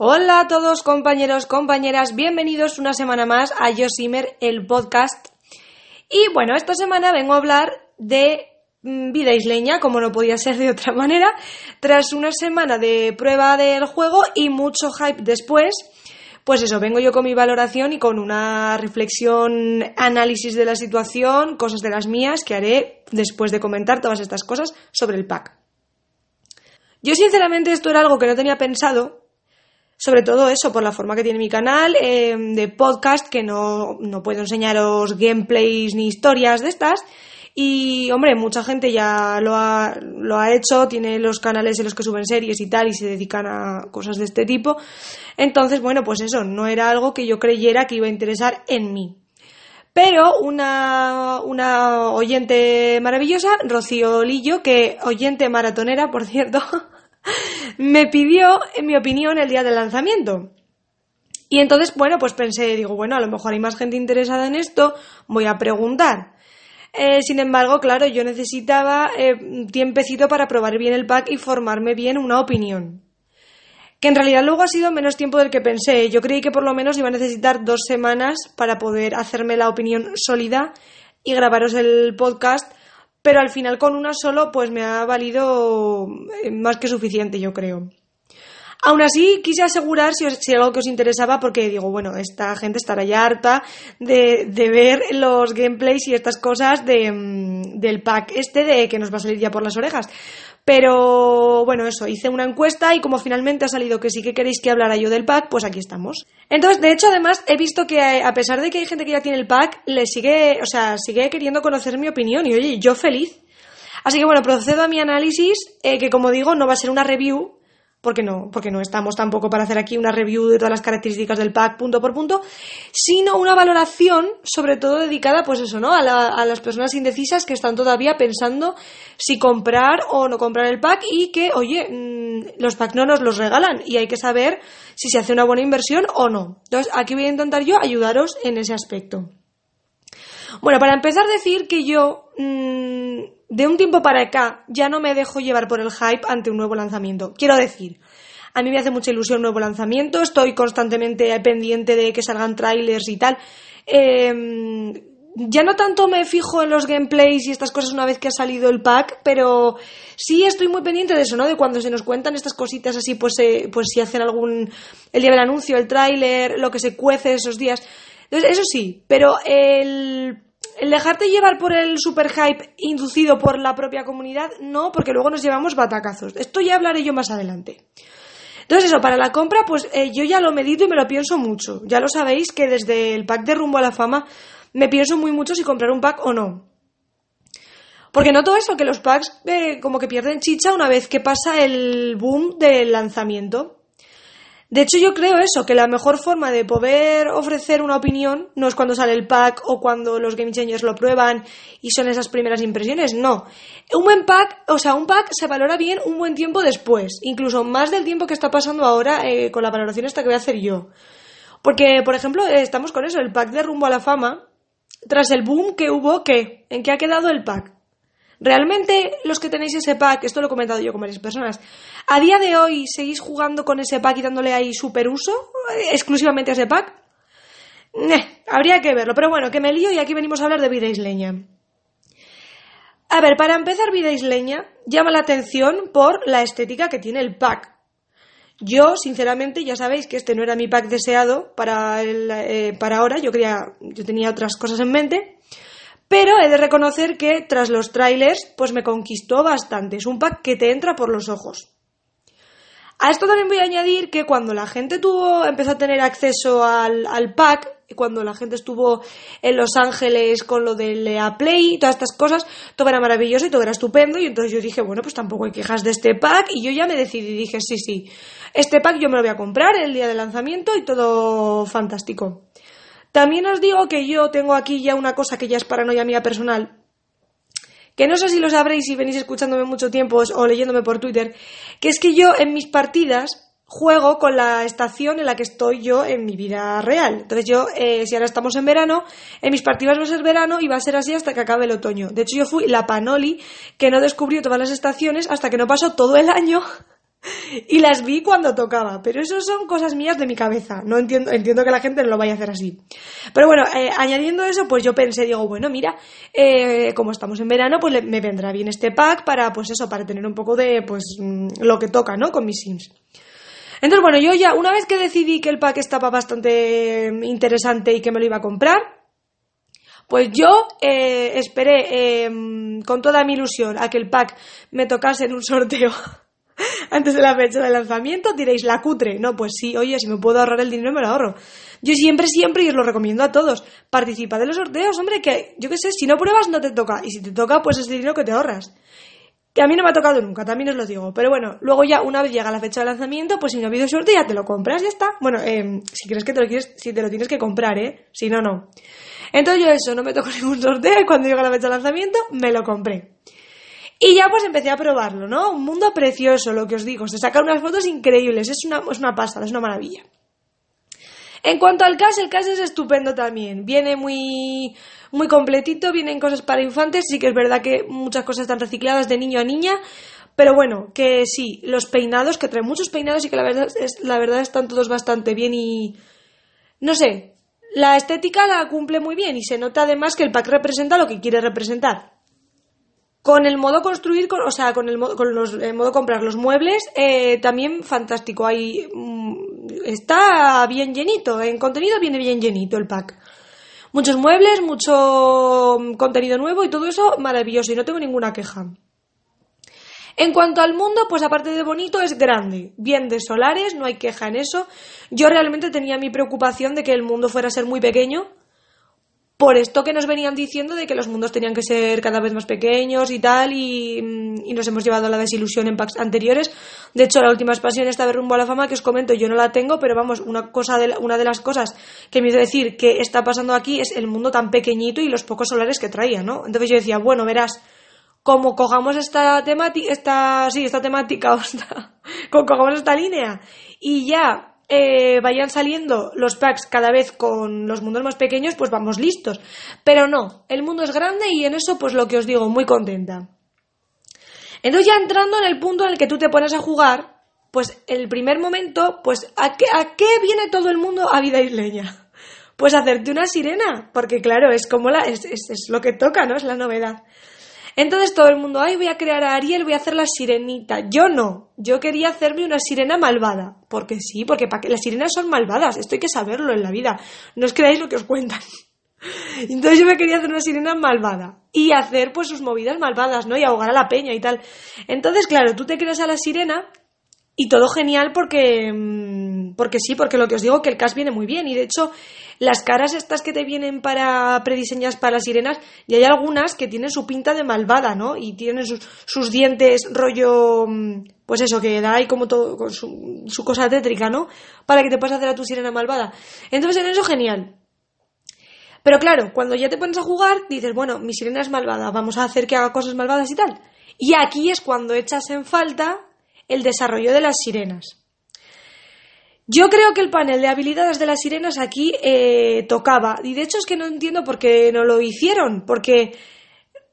Hola a todos compañeros, compañeras, bienvenidos una semana más a Yo el podcast. Y bueno, esta semana vengo a hablar de mm, vida isleña, como no podía ser de otra manera, tras una semana de prueba del juego y mucho hype después. Pues eso, vengo yo con mi valoración y con una reflexión, análisis de la situación, cosas de las mías que haré después de comentar todas estas cosas sobre el pack. Yo sinceramente esto era algo que no tenía pensado, sobre todo eso, por la forma que tiene mi canal em, de podcast, que no, puedo enseñaros gameplays ni historias de estas. Y, hombre, mucha gente ya lo ha, lo ha hecho, tiene los canales en los que suben series y tal, y se dedican a cosas de este tipo. Entonces, bueno, pues eso, no era algo que yo creyera que iba a interesar en mí. Pero una, una oyente maravillosa, Rocío Lillo, que oyente maratonera, por cierto, me pidió mi opinión el día del lanzamiento. Y entonces, bueno, pues pensé, digo, bueno, a lo mejor hay más gente interesada en esto, voy a preguntar. Eh, sin embargo, claro, yo necesitaba eh, tiempecito para probar bien el pack y formarme bien una opinión. Que en realidad luego ha sido menos tiempo del que pensé. Yo creí que por lo menos iba a necesitar dos semanas para poder hacerme la opinión sólida y grabaros el podcast pero al final con una solo pues me ha valido eh, más que suficiente, yo creo. Aún así, quise asegurar si, si algo que os interesaba, porque digo, bueno, esta gente estará ya harta de, ver los gameplays y estas cosas mm, del pack este de que nos va a salir ya por las orejas. Pero bueno, eso, hice una encuesta y como finalmente ha salido que sí que queréis que hablara yo del pack, pues aquí estamos. Entonces, de hecho, además, he visto que a pesar de que hay gente que ya tiene el pack, le sigue, o sea, sigue queriendo conocer mi opinión y oye, yo feliz. Así que bueno, procedo a mi análisis, eh, que como digo, no va a ser una review, porque no, porque no estamos tampoco para hacer aquí una review de todas las características del pack punto por punto, sino una valoración sobre todo dedicada pues eso, ¿no? A, las personas indecisas que están todavía pensando si comprar o no comprar el pack y que, oye, mm, los packs no nos los regalan y hay que saber si se hace una buena inversión o no. Entonces, aquí voy a intentar yo ayudaros en ese aspecto. Bueno, para empezar decir que yo mm, de un tiempo para acá ya no me dejo llevar por el hype ante un nuevo lanzamiento. Quiero decir, a mí me hace mucha ilusión un nuevo lanzamiento, estoy constantemente pendiente de que salgan trailers y tal. Em, ya no tanto me fijo en los gameplays y estas cosas una vez que ha salido el pack, pero sí estoy muy pendiente de eso, ¿no? De cuando se nos cuentan estas cositas así, pues, eh, pues si hacen algún. el día del anuncio, el tráiler, lo que se cuece esos días. Entonces, eso sí, pero el el dejarte llevar por el super hype inducido por la propia comunidad, no, porque luego nos llevamos batacazos. Esto ya hablaré yo más adelante. Entonces eso, para la compra, pues eh, yo ya lo medito y me lo pienso mucho. Ya lo sabéis que desde el pack de rumbo a la fama me pienso muy mucho si comprar un pack o no. Porque noto eso, que los packs eh, como que pierden chicha una vez que pasa el boom del lanzamiento. De hecho, yo creo eso, que la mejor forma de poder ofrecer una opinión no es cuando sale el pack o cuando los game changers lo prueban y son esas primeras impresiones, no. Un buen pack, o sea, un pack se valora bien un buen tiempo después, incluso más del tiempo que está pasando ahora eh, con la valoración esta que voy a hacer yo. Porque, por ejemplo, eh, estamos con eso, el pack de rumbo a la fama, tras el boom que hubo, ¿qué? ¿En qué ha quedado el pack? Realmente los que tenéis ese pack, esto lo he comentado yo con varias personas, a día de hoy seguís jugando con ese pack y dándole ahí superuso eh, exclusivamente a ese pack. habría que verlo, pero bueno, que me lío y aquí venimos a hablar de vida isleña. A ver, para empezar, vida isleña llama la atención por la estética que tiene el pack. Yo, sinceramente, ya sabéis que este no era mi pack deseado para, eh, para ahora, yo, quería, yo tenía otras cosas en mente. Pero he de reconocer que tras los trailers, pues me conquistó bastante. Es un pack que te entra por los ojos. A esto también voy a añadir que cuando la gente tuvo, empezó a tener acceso al, al pack, cuando la gente estuvo en Los Ángeles con lo del Lea Play y todas estas cosas, todo era maravilloso y todo era estupendo. Y entonces yo dije, bueno, pues tampoco hay quejas de este pack. Y yo ya me decidí, dije, sí, sí, este pack yo me lo voy a comprar el día de lanzamiento y todo fantástico. También os digo que yo tengo aquí ya una cosa que ya es paranoia mía personal, que no sé si lo sabréis si venís escuchándome mucho tiempo o leyéndome por Twitter, que es que yo en mis partidas juego con la estación en la que estoy yo en mi vida real. Entonces yo, eh, si ahora estamos en verano, en mis partidas va a ser verano y va a ser así hasta que acabe el otoño. De hecho yo fui la panoli que no descubrió todas las estaciones hasta que no pasó todo el año y las vi cuando tocaba, pero eso son cosas mías de mi cabeza. No entiendo, entiendo que la gente no lo vaya a hacer así. Pero bueno, eh, añadiendo eso, pues yo pensé, digo, bueno, mira, eh, como estamos en verano, pues me vendrá bien este pack para, pues eso, para tener un poco de, pues, mm, lo que toca, ¿no? Con mis sims. Entonces, bueno, yo ya, una vez que decidí que el pack estaba bastante mm, interesante y que me lo iba a comprar, pues yo eh, esperé mm, con toda mi ilusión a que el pack me tocase en un sorteo. antes de la fecha de lanzamiento, diréis la cutre. No, pues sí, oye, si me puedo ahorrar el dinero, me lo ahorro. Yo siempre, siempre, y os lo recomiendo a todos, participa de los sorteos, hombre, que yo qué sé, si no pruebas no te toca, y si te toca, pues es el dinero que te ahorras. Que a mí no me ha tocado nunca, también os lo digo. Pero bueno, luego ya una vez llega la fecha de lanzamiento, pues si no ha habido sorteo ya te lo compras, ya está. Bueno, eh, si crees que te lo quieres, si te lo tienes que comprar, ¿eh? Si no, no. Entonces yo eso, no me tocó ningún sorteo y cuando llega la fecha de lanzamiento me lo compré. Y ya pues empecé a probarlo, ¿no? Un mundo precioso, lo que os digo. Se sacan unas fotos increíbles, es una, es pasada, es una maravilla. En cuanto al caso el CAS es estupendo también. Viene muy, muy completito, vienen cosas para infantes. Sí que es verdad que muchas cosas están recicladas de niño a niña. Pero bueno, que sí, los peinados, que trae muchos peinados y que la verdad, es, la verdad están todos bastante bien y... No sé, la estética la cumple muy bien y se nota además que el pack representa lo que quiere representar. Con el modo construir, o sea, con el, modo, comprar los muebles, eh, también fantástico. ahí mm, está bien llenito, en contenido viene bien llenito el pack. Muchos muebles, mucho mm, contenido nuevo y todo eso maravilloso y no tengo ninguna queja. En cuanto al mundo, pues aparte de bonito, es grande, bien de solares, no hay queja en eso. Yo realmente tenía mi preocupación de que el mundo fuera a ser muy pequeño, por esto que nos venían diciendo de que los mundos tenían que ser cada vez más pequeños y tal, mm, y, nos hemos llevado a la desilusión en packs anteriores. De hecho, la última expansión está de rumbo a la fama, que os comento, yo no la tengo, pero vamos, una, cosa de una de las cosas que me hizo decir que está pasando aquí es el mundo tan pequeñito y los pocos solares que traía, ¿no? Entonces yo decía, bueno, verás, como cojamos esta temática, esta, sí, esta temática, como cojamos esta línea, y ya eh, vayan saliendo los packs cada vez con los mundos más pequeños, pues vamos listos. Pero no, el mundo es grande y en eso, pues lo que os digo, muy contenta. Entonces ya entrando en el punto en el que tú te pones a jugar, pues el primer momento, pues ¿a qué, a qué viene todo el mundo a vida isleña? Pues hacerte una sirena, porque claro, es como la, es lo que toca, ¿no? Es la novedad. Entonces todo el mundo, ay, voy a crear a Ariel, voy a hacer la sirenita. Yo no, yo quería hacerme una sirena malvada. Porque sí, porque para que las sirenas son malvadas, esto hay que saberlo en la vida. No os creáis lo que os cuentan. Entonces yo me quería hacer una sirena malvada y hacer pues sus movidas malvadas, ¿no? Y ahogar a la peña y tal. Entonces, claro, tú te creas a la sirena y todo genial porque, mm, porque sí, porque lo que os digo que el cast viene muy bien. Y de hecho, las caras estas que te vienen para Prediseñas para sirenas, y hay algunas que tienen su pinta de malvada, ¿no? Y tienen sus, dientes rollo, mm, pues eso, que da ahí como todo, con su, su cosa tétrica, ¿no? Para que te puedas hacer a tu sirena malvada. Entonces, en eso genial. Pero claro, cuando ya te pones a jugar, dices, bueno, mi sirena es malvada, vamos a hacer que haga cosas malvadas y tal. Y aquí es cuando echas en falta el desarrollo de las sirenas. Yo creo que el panel de habilidades de las sirenas aquí eh, tocaba, y de hecho es que no entiendo por qué no lo hicieron, porque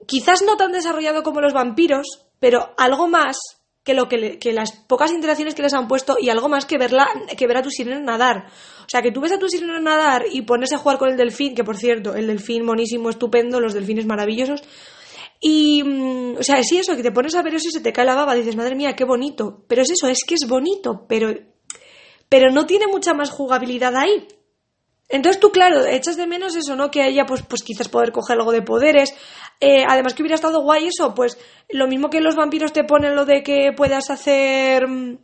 quizás no tan desarrollado como los vampiros, pero algo más que, lo que, las pocas interacciones que les han puesto y algo más que, verla, que ver a tu sirena nadar. O sea, que tú ves a tu sirena nadar y pones a jugar con el delfín, que por cierto, el delfín monísimo, estupendo, los delfines maravillosos. Y, mm, o sea, sí, eso, que te pones a ver eso y se te cae la baba, dices, madre mía, qué bonito. Pero es eso, es que es bonito, pero, pero no tiene mucha más jugabilidad ahí. Entonces tú, claro, echas de menos eso, ¿no? Que haya, pues, pues quizás poder coger algo de poderes. Eh, además que hubiera estado guay eso, pues lo mismo que los vampiros te ponen lo de que puedas hacer... Mm,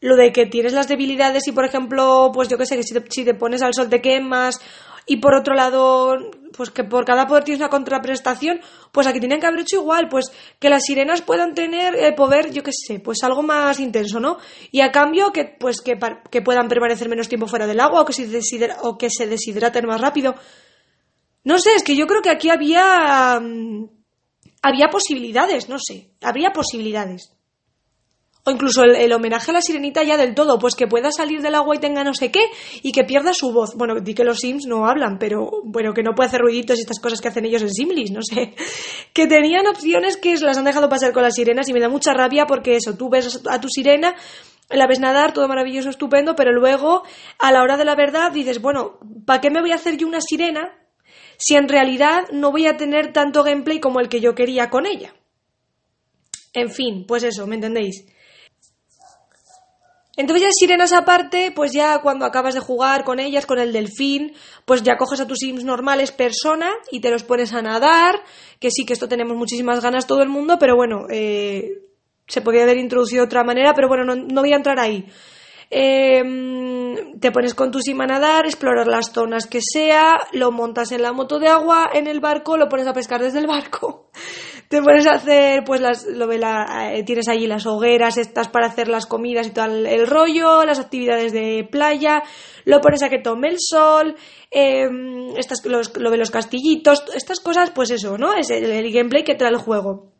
lo de que tienes las debilidades y, por ejemplo, pues yo qué sé, que si si te pones al sol te quemas y por otro lado, pues que por cada poder tiene una contraprestación, pues aquí tienen que haber hecho igual, pues que las sirenas puedan tener el poder, yo qué sé, pues algo más intenso, ¿no? Y a cambio que pues que, puedan permanecer menos tiempo fuera del agua o que se, deshidraten más rápido. No sé, es que yo creo que aquí había mm, había posibilidades, no sé, habría posibilidades. O incluso el, homenaje a la sirenita ya del todo, pues que pueda salir del agua y tenga no sé qué y que pierda su voz. Bueno, di que los Sims no hablan, pero bueno, que no puede hacer ruiditos y estas cosas que hacen ellos en Simlis, no sé. Que tenían opciones que las han dejado pasar con las sirenas y me da mucha rabia porque eso, tú ves a tu sirena la ves nadar, todo maravilloso, estupendo, pero luego a la hora de la verdad dices, bueno, ¿para qué me voy a hacer yo una sirena si en realidad no voy a tener tanto gameplay como el que yo quería con ella? En fin, pues eso, ¿me entendéis? Entonces ya sirenas aparte, pues ya cuando acabas de jugar con ellas, con el delfín, pues ya coges a tus sims normales persona y te los pones a nadar, que sí que esto tenemos muchísimas ganas todo el mundo, pero bueno, eh, se podría haber introducido de otra manera, pero bueno, no, voy a entrar ahí. Em, te pones con tu sim a nadar, explorar las zonas que sea, lo montas en la moto de agua, en el barco, lo pones a pescar desde el barco te pones a hacer, pues las, lo de la, eh, tienes allí las hogueras estas para hacer las comidas y todo el, rollo, las actividades de playa, lo pones a que tome el sol, em, estas, lo de los castillitos, estas cosas, pues eso, ¿no? Es el, el gameplay que trae el juego.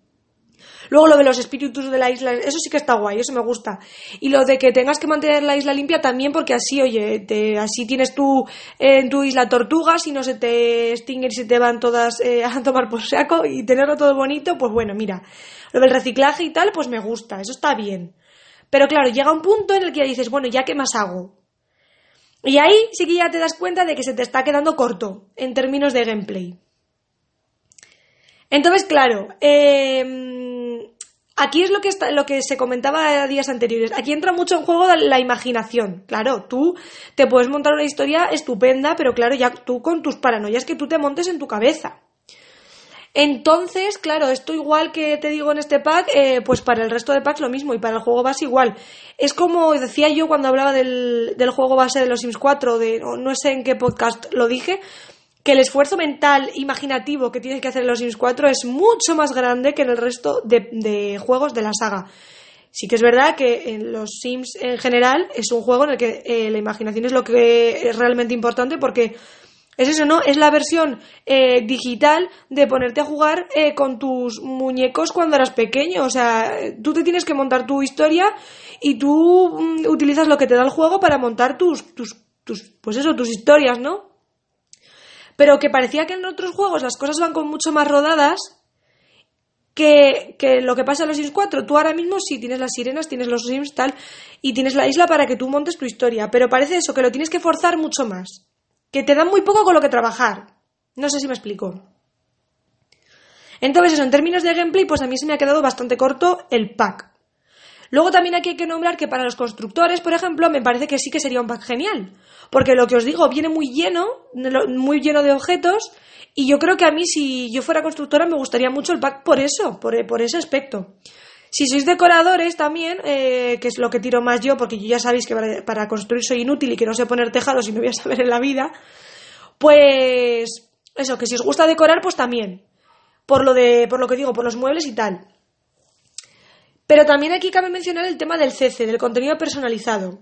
Luego lo de los espíritus de la isla, eso sí que está guay, eso me gusta. Y lo de que tengas que mantener la isla limpia también, porque así, oye, así tienes tú eh, en tu isla tortugas y no se te extinguen y se te van todas eh, a tomar por saco y tenerlo todo bonito, pues bueno, mira. Lo del reciclaje y tal, pues me gusta, eso está bien. Pero claro, llega un punto en el que ya dices, bueno, ¿ya qué más hago? Y ahí sí que ya te das cuenta de que se te está quedando corto en términos de gameplay. Entonces, claro, em, aquí es lo que, está, lo que se comentaba días anteriores. Aquí entra mucho en juego la imaginación. Claro, tú te puedes montar una historia estupenda, pero claro, ya tú con tus paranoias que tú te montes en tu cabeza. Entonces, claro, esto igual que te digo en este pack, eh, pues para el resto de packs lo mismo y para el juego base igual. Es como decía yo cuando hablaba del, juego base de los Sims 4, de, no sé en qué podcast lo dije, que el esfuerzo mental, imaginativo que tienes que hacer en los Sims 4 es mucho más grande que en el resto de, juegos de la saga. Sí que es verdad que en los Sims en general es un juego en el que eh, la imaginación es lo que es realmente importante porque es eso, ¿no? Es la versión eh, digital de ponerte a jugar eh, con tus muñecos cuando eras pequeño. O sea, tú te tienes que montar tu historia y tú mm, utilizas lo que te da el juego para montar tus, tus, tus, pues eso, tus historias, ¿no? pero que parecía que en otros juegos las cosas van con mucho más rodadas que, que, lo que pasa en los Sims 4. Tú ahora mismo sí tienes las sirenas, tienes los Sims tal, y tienes la isla para que tú montes tu historia, pero parece eso, que lo tienes que forzar mucho más, que te da muy poco con lo que trabajar. No sé si me explico. Entonces, eso, en términos de gameplay, pues a mí se me ha quedado bastante corto el pack. Luego también aquí hay que nombrar que para los constructores, por ejemplo, me parece que sí que sería un pack genial, porque lo que os digo viene muy lleno, muy lleno de objetos, y yo creo que a mí si yo fuera constructora me gustaría mucho el pack por eso, por, ese aspecto. Si sois decoradores también, eh, que es lo que tiro más yo, porque ya sabéis que para, construir soy inútil y que no sé poner tejados y me voy a saber en la vida, pues eso, que si os gusta decorar, pues también. Por lo, de, por lo que digo, por los muebles y tal. Pero también aquí cabe mencionar el tema del CC, del contenido personalizado.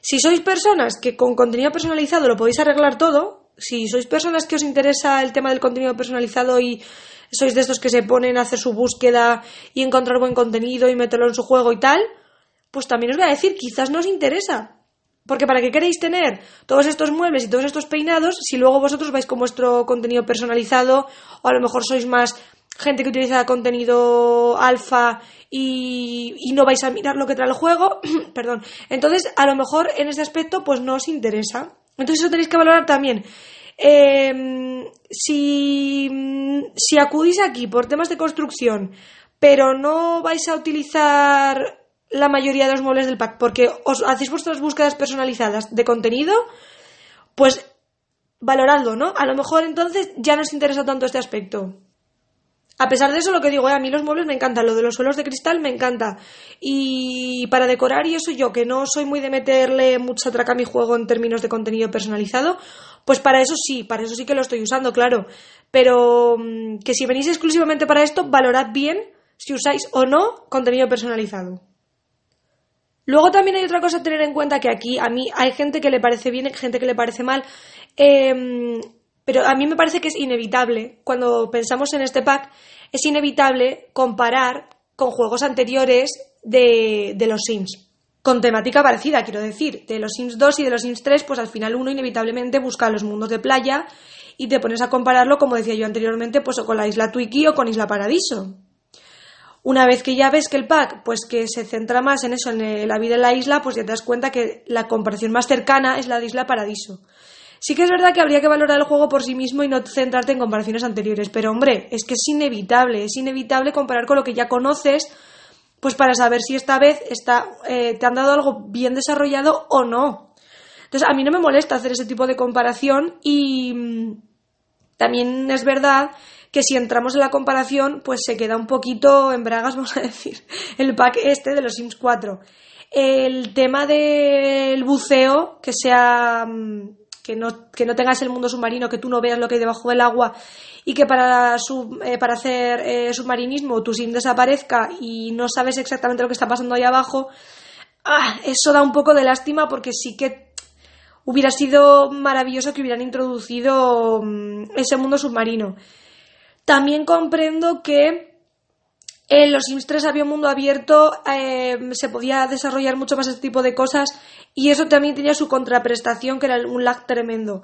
Si sois personas que con contenido personalizado lo podéis arreglar todo, si sois personas que os interesa el tema del contenido personalizado y sois de estos que se ponen a hacer su búsqueda y encontrar buen contenido y meterlo en su juego y tal, pues también os voy a decir, quizás no os interesa. Porque ¿para qué queréis tener todos estos muebles y todos estos peinados si luego vosotros vais con vuestro contenido personalizado o a lo mejor sois más gente que utiliza contenido alfa y, no vais a mirar lo que trae el juego, perdón. Entonces, a lo mejor en ese aspecto, pues no os interesa. Entonces, eso tenéis que valorar también. Em, si, si acudís aquí por temas de construcción, pero no vais a utilizar la mayoría de los muebles del pack porque os hacéis vuestras búsquedas personalizadas de contenido, pues valoradlo, ¿no? A lo mejor entonces ya no os interesa tanto este aspecto. A pesar de eso, lo que digo, eh, a mí los muebles me encantan, lo de los suelos de cristal me encanta. Y para decorar, y eso yo, que no soy muy de meterle mucha traca a mi juego en términos de contenido personalizado, pues para eso sí, para eso sí que lo estoy usando, claro. Pero mm, que si venís exclusivamente para esto, valorad bien si usáis o no contenido personalizado. Luego también hay otra cosa a tener en cuenta que aquí a mí hay gente que le parece bien, gente que le parece mal. Em, pero a mí me parece que es inevitable, cuando pensamos en este pack, es inevitable comparar con juegos anteriores de, los Sims. Con temática parecida, quiero decir, de los Sims 2 y de los Sims 3, pues al final uno inevitablemente busca los mundos de playa y te pones a compararlo, como decía yo anteriormente, pues con la isla Twiki o con Isla Paradiso. Una vez que ya ves que el pack, pues que se centra más en eso, en la vida en la isla, pues ya te das cuenta que la comparación más cercana es la de Isla Paradiso. Sí que es verdad que habría que valorar el juego por sí mismo y no centrarte en comparaciones anteriores, pero hombre, es que es inevitable, es inevitable comparar con lo que ya conoces, pues para saber si esta vez está, eh, te han dado algo bien desarrollado o no. Entonces, a mí no me molesta hacer ese tipo de comparación y mm, también es verdad que si entramos en la comparación, pues se queda un poquito en bragas, vamos a decir, el pack este de los Sims 4. El tema del buceo, que sea... Mm, que no, tengas el mundo submarino, que tú no veas lo que hay debajo del agua y que para, eh, para hacer eh, submarinismo tu SIM desaparezca y no sabes exactamente lo que está pasando ahí abajo, ah, eso da un poco de lástima porque sí que hubiera sido maravilloso que hubieran introducido mm, ese mundo submarino. También comprendo que en los Sims 3 había un mundo abierto, em, se podía desarrollar mucho más este tipo de cosas y eso también tenía su contraprestación, que era un lag tremendo.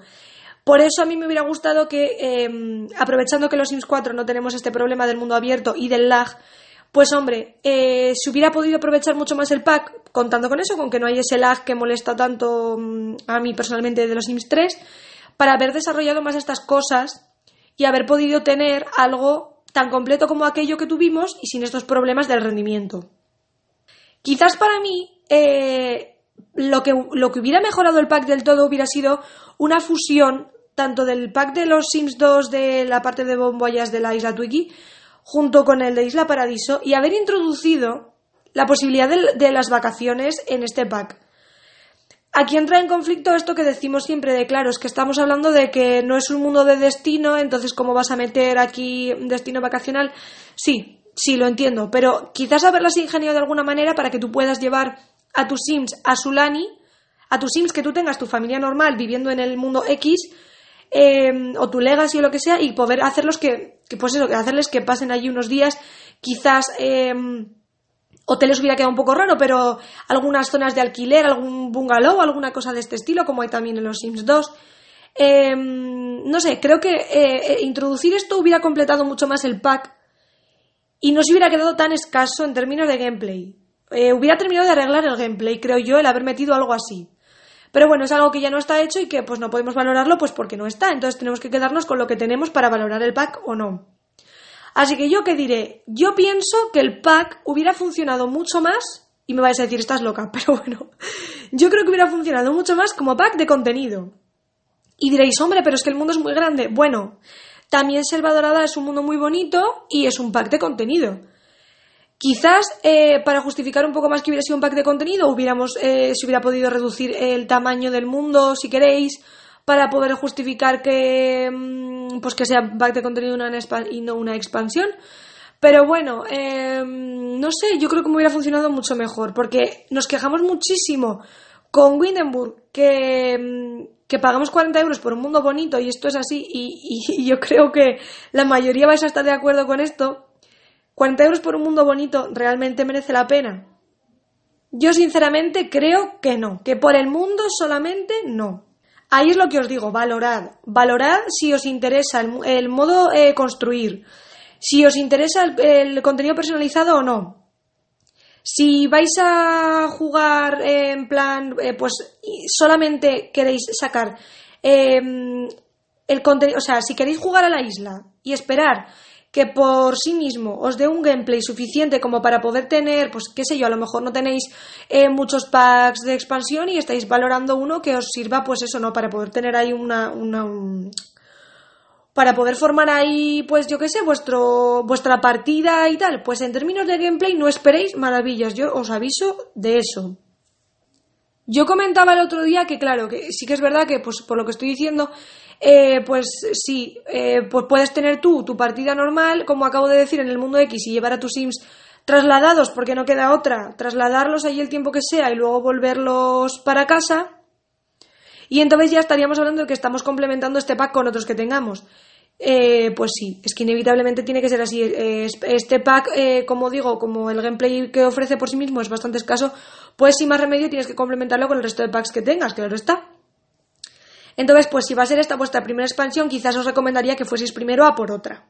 Por eso a mí me hubiera gustado que, em, aprovechando que los Sims 4 no tenemos este problema del mundo abierto y del lag, pues hombre, eh, se hubiera podido aprovechar mucho más el pack, contando con eso, con que no hay ese lag que molesta tanto mm, a mí personalmente de los Sims 3, para haber desarrollado más estas cosas y haber podido tener algo tan completo como aquello que tuvimos y sin estos problemas del rendimiento. Quizás para mí eh, lo, que, lo que hubiera mejorado el pack del todo hubiera sido una fusión tanto del pack de los Sims 2 de la parte de bomboyas de la isla Twiki junto con el de Isla Paradiso y haber introducido la posibilidad de las vacaciones en este pack. Aquí entra en conflicto esto que decimos siempre de claro, es que estamos hablando de que no es un mundo de destino, entonces cómo vas a meter aquí un destino vacacional. Sí, sí, lo entiendo, pero quizás haberlas ingeniado de alguna manera para que tú puedas llevar a tus Sims a Sulani, a tus Sims que tú tengas tu familia normal viviendo en el mundo X, em, o tu legacy o lo que sea, y poder hacerlos que, pues eso, hacerles que pasen allí unos días, quizás... Em, Hoteles hubiera quedado un poco raro, pero algunas zonas de alquiler, algún bungalow, alguna cosa de este estilo, como hay también en los Sims 2. Em, no sé, creo que eh, eh, introducir esto hubiera completado mucho más el pack y no se hubiera quedado tan escaso en términos de gameplay. Eh, hubiera terminado de arreglar el gameplay, creo yo, el haber metido algo así. Pero bueno, es algo que ya no está hecho y que pues no podemos valorarlo pues porque no está. Entonces tenemos que quedarnos con lo que tenemos para valorar el pack o no. Así que yo qué diré, yo pienso que el pack hubiera funcionado mucho más, y me vais a decir, estás loca, pero bueno, yo creo que hubiera funcionado mucho más como pack de contenido. Y diréis, hombre, pero es que el mundo es muy grande. Bueno, también Selva Dorada es un mundo muy bonito y es un pack de contenido. Quizás eh, para justificar un poco más que hubiera sido un pack de contenido, hubiéramos, eh, se hubiera podido reducir el tamaño del mundo, si queréis, para poder justificar que, mm, pues que sea pack de contenido y no una expansión. Pero bueno, em, no sé, yo creo que me hubiera funcionado mucho mejor, porque nos quejamos muchísimo con Windenburg que, em, pagamos 40 euros por un mundo bonito y esto es así, y, y yo creo que la mayoría vais a estar de acuerdo con esto. 40 euros por un mundo bonito realmente merece la pena. Yo sinceramente creo que no, que por el mundo solamente no. Ahí es lo que os digo, valorad. Valorad si os interesa el, modo eh, construir, si os interesa el, contenido personalizado o no. Si vais a jugar en plan, eh, pues solamente queréis sacar em, el contenido, o sea, si queréis jugar a la isla y esperar que por sí mismo os dé un gameplay suficiente como para poder tener, pues qué sé yo, a lo mejor no tenéis eh, muchos packs de expansión y estáis valorando uno que os sirva, pues eso, ¿no? Para poder tener ahí una, para poder formar ahí, pues yo qué sé, vuestro, vuestra partida y tal. Pues en términos de gameplay no esperéis maravillas, yo os aviso de eso. Yo comentaba el otro día que, claro, que sí que es verdad que, pues por lo que estoy diciendo, eh, pues sí, eh, pues puedes tener tú tu partida normal, como acabo de decir, en el mundo X y llevar a tus Sims trasladados, porque no queda otra, trasladarlos ahí el tiempo que sea y luego volverlos para casa. Y entonces ya estaríamos hablando de que estamos complementando este pack con otros que tengamos. Eh, pues sí, es que inevitablemente tiene que ser así. Este pack, como digo, como el gameplay que ofrece por sí mismo es bastante escaso, pues sin más remedio tienes que complementarlo con el resto de packs que tengas, claro está. Entonces, pues si va a ser esta vuestra primera expansión, quizás os recomendaría que fueseis primero a por otra.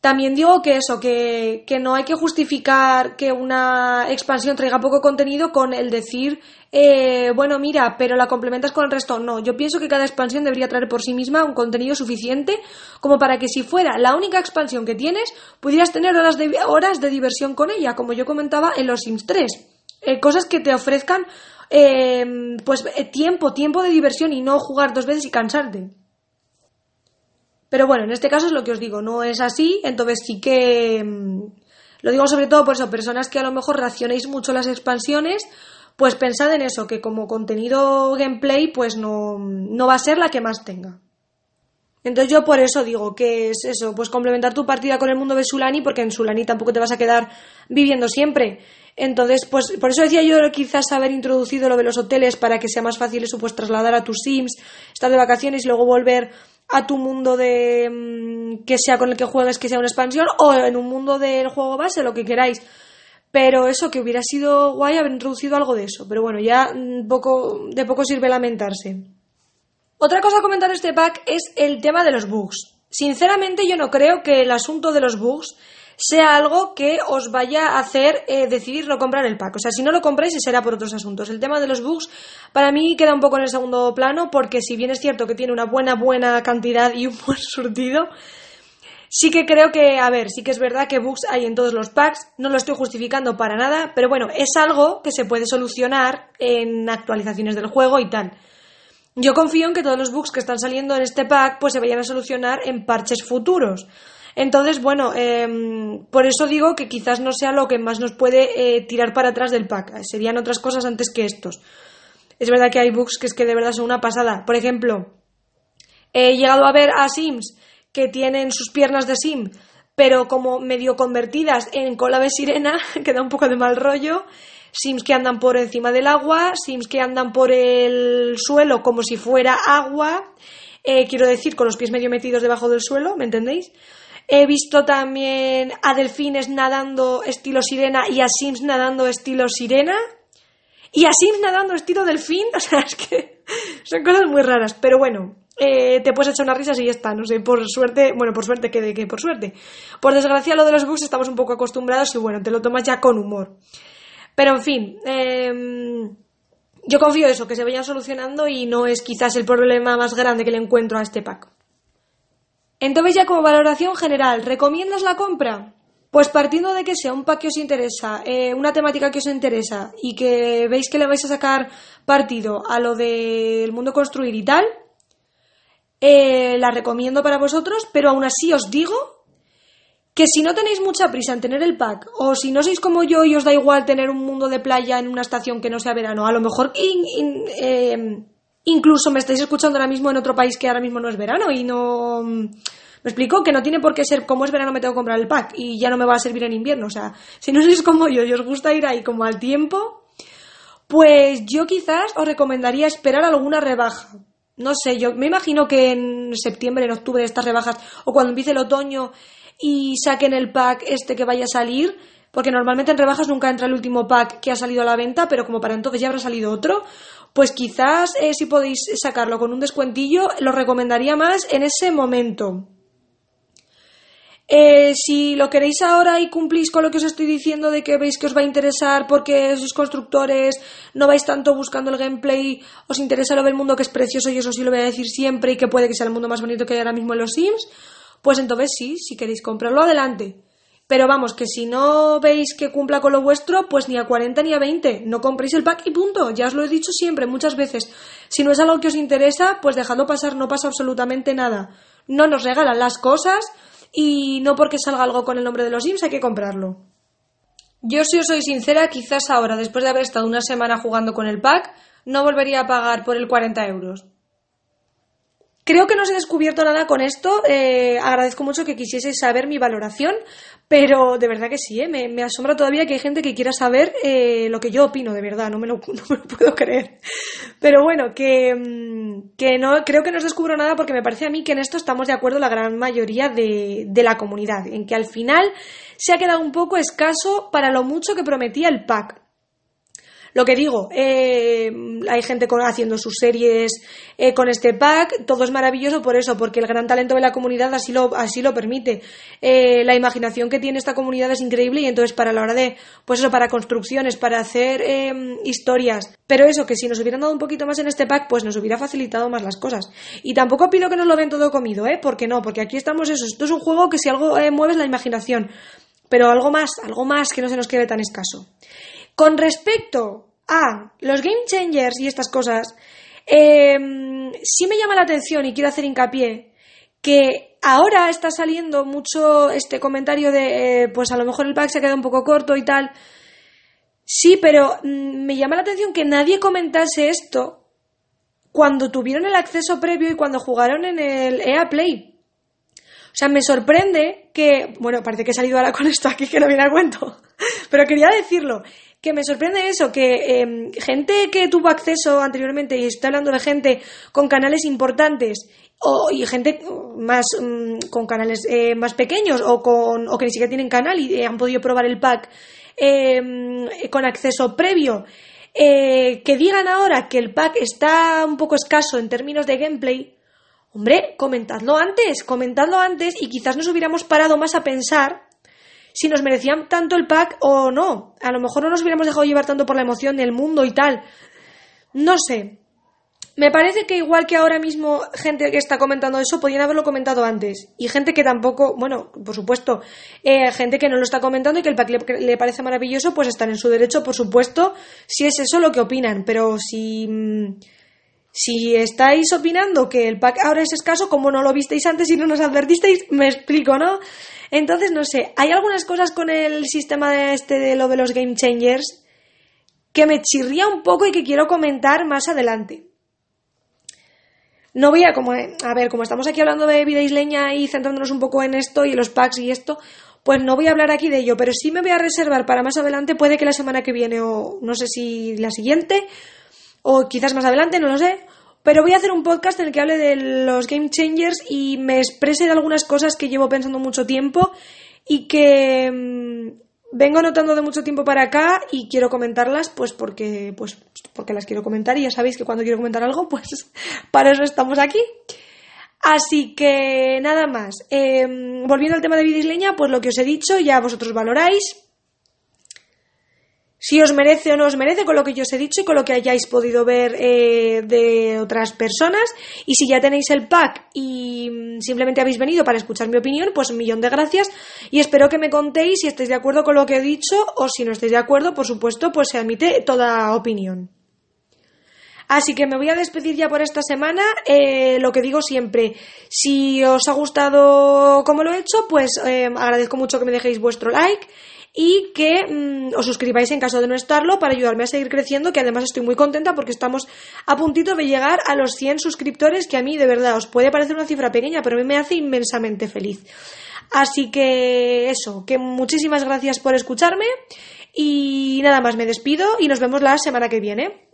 También digo que eso, que, no hay que justificar que una expansión traiga poco contenido con el decir, eh, bueno, mira, pero la complementas con el resto. No, yo pienso que cada expansión debería traer por sí misma un contenido suficiente como para que si fuera la única expansión que tienes, pudieras tener horas de, horas de diversión con ella, como yo comentaba en los Sims 3. Eh, cosas que te ofrezcan Em, pues eh, tiempo, tiempo de diversión y no jugar dos veces y cansarte. Pero bueno, en este caso es lo que os digo, no es así, entonces sí que em, lo digo sobre todo por eso, personas que a lo mejor racionéis mucho las expansiones, pues pensad en eso, que como contenido gameplay, pues no, no va a ser la que más tenga. Entonces yo por eso digo que es eso, pues complementar tu partida con el mundo de Sulani, porque en Sulani tampoco te vas a quedar viviendo siempre. Entonces, pues por eso decía yo quizás haber introducido lo de los hoteles para que sea más fácil eso, pues trasladar a tus Sims, estar de vacaciones y luego volver a tu mundo de mm, que sea con el que juegues, que sea una expansión, o en un mundo del juego base, lo que queráis. Pero eso, que hubiera sido guay haber introducido algo de eso. Pero bueno, ya mm, poco, de poco sirve lamentarse. Otra cosa a comentar este pack es el tema de los bugs. Sinceramente yo no creo que el asunto de los bugs sea algo que os vaya a hacer eh, decidir no comprar el pack. O sea, si no lo compráis, será por otros asuntos. El tema de los bugs para mí queda un poco en el segundo plano porque si bien es cierto que tiene una buena, buena cantidad y un buen surtido, Sí que creo que, a ver, sí que es verdad que bugs hay en todos los packs, no lo estoy justificando para nada, pero bueno, es algo que se puede solucionar en actualizaciones del juego y tal. Yo confío en que todos los bugs que están saliendo en este pack pues se vayan a solucionar en parches futuros. Entonces, bueno, em, por eso digo que quizás no sea lo que más nos puede eh, tirar para atrás del pack. Serían otras cosas antes que estos. Es verdad que hay books que es que de verdad son una pasada. Por ejemplo, he llegado a ver a Sims que tienen sus piernas de Sim, pero como medio convertidas en cola de sirena, que da un poco de mal rollo. Sims que andan por encima del agua, Sims que andan por el suelo como si fuera agua. Eh, quiero decir, con los pies medio metidos debajo del suelo, ¿me entendéis? He visto también a delfines nadando estilo sirena y a Sims nadando estilo sirena. Y a Sims nadando estilo delfín. O sea, es que son cosas muy raras. Pero bueno, eh, te puedes echar una risa y ya está. No sé, por suerte, bueno, por suerte que, que por suerte. Por desgracia, lo de los bugs estamos un poco acostumbrados y bueno, te lo tomas ya con humor. Pero en fin, em, yo confío en eso, que se vayan solucionando y no es quizás el problema más grande que le encuentro a este pack. Entonces ya como valoración general, ¿recomiendas la compra? Pues partiendo de que sea un pack que os interesa, eh, una temática que os interesa y que veis que le vais a sacar partido a lo del mundo construir y tal, eh, la recomiendo para vosotros, pero aún así os digo que si no tenéis mucha prisa en tener el pack o si no sois como yo y os da igual tener un mundo de playa en una estación que no sea verano, a lo mejor eh, Incluso me estáis escuchando ahora mismo en otro país que ahora mismo no es verano y no... Mm, me explico que no tiene por qué ser como es verano me tengo que comprar el pack y ya no me va a servir en invierno. O sea, si no sois como yo y os gusta ir ahí como al tiempo, pues yo quizás os recomendaría esperar alguna rebaja. No sé, yo me imagino que en septiembre, en octubre estas rebajas o cuando empiece el otoño y saquen el pack este que vaya a salir, porque normalmente en rebajas nunca entra el último pack que ha salido a la venta, pero como para entonces ya habrá salido otro, pues quizás eh, si podéis sacarlo con un descuentillo, lo recomendaría más en ese momento. Eh, si lo queréis ahora y cumplís con lo que os estoy diciendo de que veis que os va a interesar porque sois constructores no vais tanto buscando el gameplay, os interesa lo del mundo que es precioso y eso sí lo voy a decir siempre y que puede que sea el mundo más bonito que hay ahora mismo en los Sims, pues entonces sí, si queréis comprarlo adelante. Pero vamos, que si no veis que cumpla con lo vuestro, pues ni a 40 ni a 20. No compréis el pack y punto. Ya os lo he dicho siempre, muchas veces. Si no es algo que os interesa, pues dejadlo pasar, no pasa absolutamente nada. No nos regalan las cosas y no porque salga algo con el nombre de los Sims hay que comprarlo. Yo, si os soy sincera, quizás ahora, después de haber estado una semana jugando con el pack, no volvería a pagar por el 40 euros. Creo que no os he descubierto nada con esto. Eh, agradezco mucho que quisieseis saber mi valoración. Pero de verdad que sí, ¿eh? me, asombra todavía que hay gente que quiera saber eh, lo que yo opino, de verdad, no me lo, puedo creer. Pero bueno, mm, que, no, creo que no os descubro nada porque me parece a mí que en esto estamos de acuerdo la gran mayoría de, de la comunidad, en que al final se ha quedado un poco escaso para lo mucho que prometía el PAC. Lo que digo, eh, hay gente con, haciendo sus series eh, con este pack, todo es maravilloso por eso, porque el gran talento de la comunidad así lo, así lo permite. Eh, la imaginación que tiene esta comunidad es increíble y entonces para la hora de, pues eso, para construcciones, para hacer historias. Pero eso, que si nos hubieran dado un poquito más en este pack, pues nos hubiera facilitado más las cosas. Y tampoco pido que nos lo den todo comido, ¿eh? Porque no, porque aquí estamos eso. Esto es un juego que si algo mueves la imaginación pero algo más, algo más que no se nos quede tan escaso. Con respecto a los game changers y estas cosas, em, sí me llama la atención y quiero hacer hincapié que ahora está saliendo mucho este comentario de, eh, pues a lo mejor el pack se ha quedado un poco corto y tal. Sí, pero mm, me llama la atención que nadie comentase esto cuando tuvieron el acceso previo y cuando jugaron en el EA Play. O sea, me sorprende que, bueno, parece que he salido ahora con esto aquí que no me al cuento, pero quería decirlo que me sorprende eso, que em, gente que tuvo acceso anteriormente, y estoy hablando de gente con canales importantes, o, y gente más mm, con canales eh, más pequeños, o, con, o que ni siquiera tienen canal y eh, han podido probar el pack em, eh, con acceso previo, que digan ahora que el pack está un poco escaso en términos de gameplay, hombre, comentadlo antes, comentadlo antes y quizás nos hubiéramos parado más a pensar si nos merecían tanto el pack o no. A lo mejor no nos hubiéramos dejado llevar tanto por la emoción del mundo y tal. No sé. Me parece que igual que ahora mismo gente que está comentando eso, podían haberlo comentado antes. Y gente que tampoco, bueno, por supuesto, eh, gente que no lo está comentando y que el pack le, parece maravilloso, pues están en su derecho, por supuesto, si es eso lo que opinan. Pero si... Mm, si estáis opinando que el pack ahora es escaso, como no lo visteis antes y no nos advertisteis, me explico, ¿no? Entonces, no sé, hay algunas cosas con el sistema de este de lo de los game changers que me chirría un poco y que quiero comentar más adelante. No voy a, como, a ver, como estamos aquí hablando de vida isleña y centrándonos un poco en esto y los packs y esto, pues no voy a hablar aquí de ello, pero sí me voy a reservar para más adelante, puede que la semana que viene o no sé si la siguiente, o quizás más adelante, no lo sé. Pero voy a hacer un podcast en el que hable de los game changers y me exprese de algunas cosas que llevo pensando mucho tiempo y que mm, vengo anotando de mucho tiempo para acá y quiero comentarlas pues porque, pues porque las quiero comentar y ya sabéis que cuando quiero comentar algo pues para eso estamos aquí. Así que nada más. Em, volviendo al tema de vida isleña, pues lo que os he dicho ya vosotros valoráis si os merece o no os merece con lo que yo os he dicho y con lo que hayáis podido ver eh, de otras personas. Y si ya tenéis el pack y mm, simplemente habéis venido para escuchar mi opinión, pues un millón de gracias. Y espero que me contéis si estáis de acuerdo con lo que he dicho o si no estáis de acuerdo, por supuesto, pues se admite toda opinión. Así que me voy a despedir ya por esta semana. Eh, lo que digo siempre, si os ha gustado como lo he hecho, pues eh, agradezco mucho que me dejéis vuestro like y que mm, os suscribáis en caso de no estarlo para ayudarme a seguir creciendo, que además estoy muy contenta porque estamos a puntito de llegar a los 100 suscriptores, que a mí de verdad os puede parecer una cifra pequeña, pero a mí me hace inmensamente feliz. Así que eso, que muchísimas gracias por escucharme y nada más me despido y nos vemos la semana que viene.